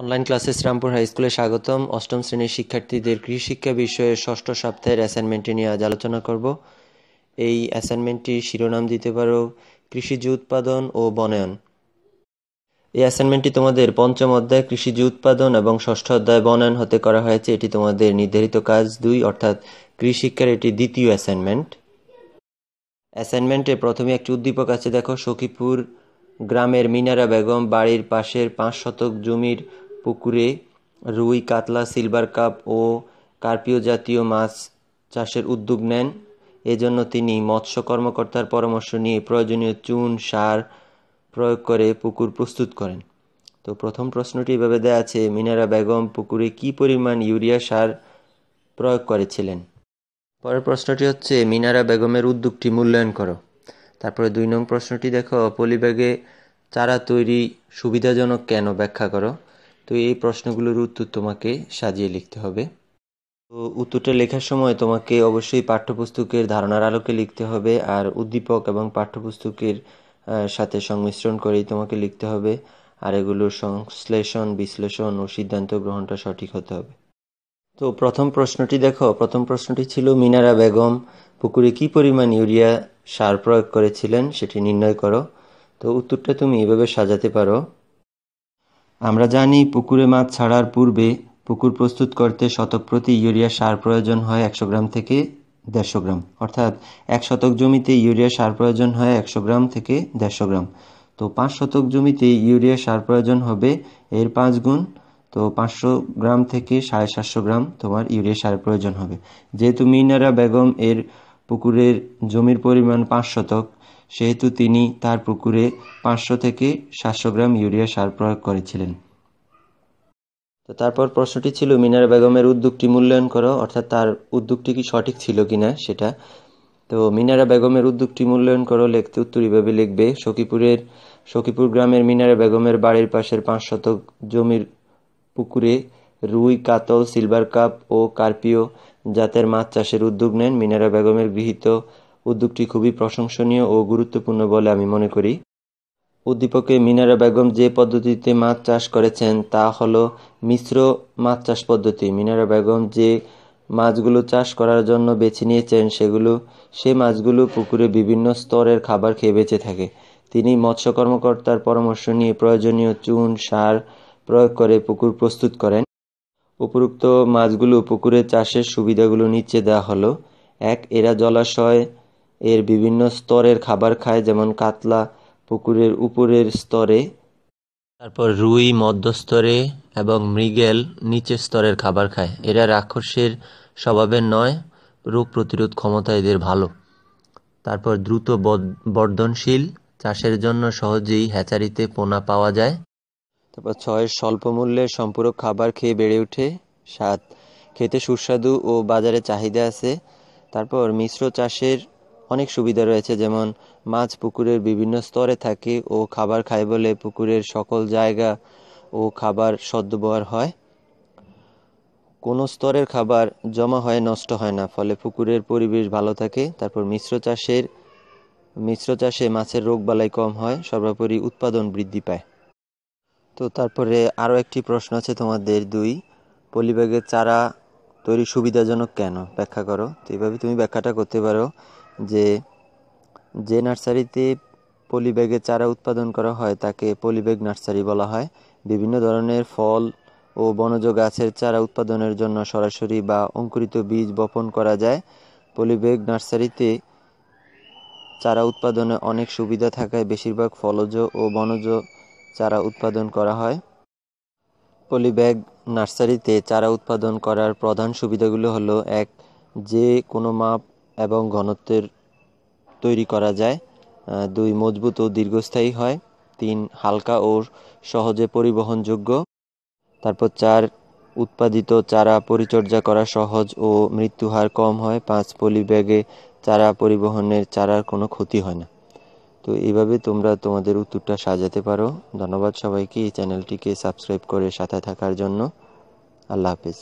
online ক্লাসে শ্রামপুর high স্কুলে স্বাগতম অষ্টম শ্রেণীর শিক্ষার্থীদের কৃষিশিক্ষা বিষয়ে ষষ্ঠ সপ্তাহের অ্যাসাইনমেন্টটি নিয়ে আজ আলোচনা করব এই অ্যাসাইনমেন্টটি শিরোনাম দিতে পারো কৃষিজ উৎপাদন ও বনায়ন এই অ্যাসাইনমেন্টটি তোমাদের পঞ্চম অধ্যায় কৃষিজ উৎপাদন এবং ষষ্ঠ অধ্যায় বনায়ন হতে করা হয়েছে এটি তোমাদের নির্ধারিত কাজ দুই অর্থাৎ কৃষিশিক্ষার এটি দ্বিতীয় অ্যাসাইনমেন্ট অ্যাসাইনমেন্টে প্রথমে একটি উদ্দীপক আছে দেখো সখীপুর গ্রামের মিনারা বেগম বাড়ির পাশের পাঁচ শতক জমির পুকুরে রুই কাতলা সিলভার কাপ ও কার্পিও জাতীয় মাছ চাষের উদ্যোগ নেন এজন্য তিনি মৎস্য কর্মকর্তার পরামর্শ নিয়ে প্রয়োজনীয় চুন সার প্রয়োগ করে পুকুর প্রস্তুত করেন তো প্রথম প্রশ্নটি এভাবে দেয়া আছে মিনারা বেগম পুকুরে কি পরিমাণ ইউরিয়া সার প্রয়োগ করেছিলেন পরের প্রশ্নটি হচ্ছে মিনারা বেগমের উদ্যোগটি মূল্যায়ন করো তারপরে দুই নং প্রশ্নটি দেখো পলিব্যাগে চারা তৈরি সুবিধাজনক কেন ব্যাখ্যা করো তো এই প্রশ্নগুলোর উত্তর তোমাকে সাজিয়ে লিখতে হবে তো উত্তরটা লেখার সময় তোমাকে অবশ্যই পাঠ্যপুস্তকের ধারণার আলোকে লিখতে হবে আর উদ্দীপক এবং পাঠ্যপুস্তকের সাথে সংমিশ্রণ করেই তোমাকে লিখতে হবে আর এগুলোর সংশ্লেষণ বিশ্লেষণ ও সিদ্ধান্ত গ্রহণটা সঠিক হতে হবে তো প্রথম প্রশ্নটি দেখো প্রথম প্রশ্নটি ছিল মিনারা বেগম পুকুরে কি পরিমাণ ইউরিয়া সার প্রয়োগ করেছিলেন সেটি নির্ণয় করো তো উত্তরটা তুমি এভাবে সাজাতে পারো আমরা জানি পুকুরে মাছ ছাড়ার পূর্বে পুকুর প্রস্তুত করতে শতক প্রতি ইউরিয়া সার প্রয়োজন হয় একশো গ্রাম থেকে দেড়শো গ্রাম অর্থাৎ এক শতক জমিতে ইউরিয়া সার প্রয়োজন হয় একশো গ্রাম থেকে দেড়শো গ্রাম তো পাঁচ শতক জমিতে ইউরিয়া সার প্রয়োজন হবে এর পাঁচ গুণ তো পাঁচশো গ্রাম থেকে সাড়ে সাতশো গ্রাম তোমার ইউরিয়া সার প্রয়োজন হবে যেহেতু মিনারা বেগম এর পুকুরের জমির পরিমাণ পাঁচ শতক সেহেতু তিনি তার পুকুরে পাঁচশো থেকে সাতশো গ্রাম ইউরিয়া সার প্রয়োগ করেছিলেন তো তারপর প্রশ্নটি ছিল মিনারা বেগমের উদ্যোগটি মূল্যায়ন করো অর্থাৎ তার উদ্যোগটি কি সঠিক ছিল কিনা সেটা তো মিনারা বেগমের উদ্যোগটি মূল্যায়ন করো লিখতে উত্তর এভাবে লিখবে সখীপুরের সখীপুর গ্রামের মিনারা বেগমের বাড়ির পাশের পাঁচ শতক জমির পুকুরে রুই কাতল সিলভার কাপ ও কার্পিও জাতের মাছ চাষের উদ্যোগ নেন মিনারা বেগমের গৃহীত উদ্যোগটি খুবই প্রশংসনীয় ও গুরুত্বপূর্ণ বলে আমি মনে করি উদ্দীপকে মিনারা বেগম যে পদ্ধতিতে মাছ চাষ করেছেন তা হলো মিশ্র মাছ চাষ পদ্ধতি মিনারা বেগম যে মাছগুলো চাষ করার জন্য বেছে নিয়েছেন সেগুলো সে মাছগুলো পুকুরে বিভিন্ন স্তরের খাবার খেয়ে বেঁচে থাকে তিনি মৎস্য কর্মকর্তার পরামর্শ নিয়ে প্রয়োজনীয় চুন সার প্রয়োগ করে পুকুর প্রস্তুত করেন উপরুক্ত মাছগুলো পুকুরে চাষের সুবিধাগুলো নিচে দেওয়া হলো এক এরা জলাশয় এর বিভিন্ন স্তরের খাবার খায় যেমন কাতলা পুকুরের উপরের স্তরে তারপর রুই মধ্যস্তরে এবং মৃগেল নিচের স্তরের খাবার খায় এরা রাক্ষসের স্বভাবের নয় রোগ প্রতিরোধ ক্ষমতা এদের ভালো তারপর দ্রুত বর্ধনশীল চাষের জন্য সহজেই হ্যাচারিতে পোনা পাওয়া যায় তারপর ছয় স্বল্প মূল্যের সম্পূরক খাবার খেয়ে বেড়ে ওঠে সাত খেতে সুস্বাদু ও বাজারে চাহিদা আছে তারপর মিশ্র চাষের অনেক সুবিধা রয়েছে যেমন মাছ পুকুরের বিভিন্ন স্তরে থাকে ও খাবার খায় বলে পুকুরের সকল জায়গা ও খাবার সদ্ব্যবহার হয় কোনো স্তরের খাবার জমা হয়ে নষ্ট হয় না ফলে পুকুরের পরিবেশ ভালো থাকে তারপর মিশ্র চাষের মিশ্র চাষে মাছের রোগ বালাই কম হয় সর্বোপরি উৎপাদন বৃদ্ধি পায় তো তারপরে আরও একটি প্রশ্ন আছে তোমাদের দুই পলিব্যাগের চারা তৈরি সুবিধাজনক কেন ব্যাখ্যা করো তো এভাবে তুমি ব্যাখ্যাটা করতে পারো যে যে নার্সারিতে পলিব্যাগে চারা উৎপাদন করা হয় তাকে পলিব্যাগ নার্সারি বলা হয় বিভিন্ন ধরনের ফল ও বনজ গাছের চারা উৎপাদনের জন্য সরাসরি বা অঙ্কুরিত বীজ বপন করা যায় পলিব্যাগ নার্সারিতে চারা উৎপাদনে অনেক সুবিধা থাকায় বেশিরভাগ ফলজ ও বনজ চারা উৎপাদন করা হয় পলিব্যাগ নার্সারিতে চারা উৎপাদন করার প্রধান সুবিধাগুলো হলো এক যে কোনো মাপ এবং ঘনত্বের তৈরি করা যায় দুই মজবুত ও দীর্ঘস্থায়ী হয় তিন হালকা ও সহজে পরিবহনযোগ্য তারপর চার উৎপাদিত চারা পরিচর্যা করা সহজ ও মৃত্যুহার কম হয় পাঁচ পলি ব্যাগে চারা পরিবহনের চারার কোনো ক্ষতি হয় না তো এইভাবে তোমরা তোমাদের উত্তরটা সাজাতে পারো ধন্যবাদ সবাইকে এই চ্যানেলটিকে সাবস্ক্রাইব করে সাথে থাকার জন্য আল্লাহ হাফিজ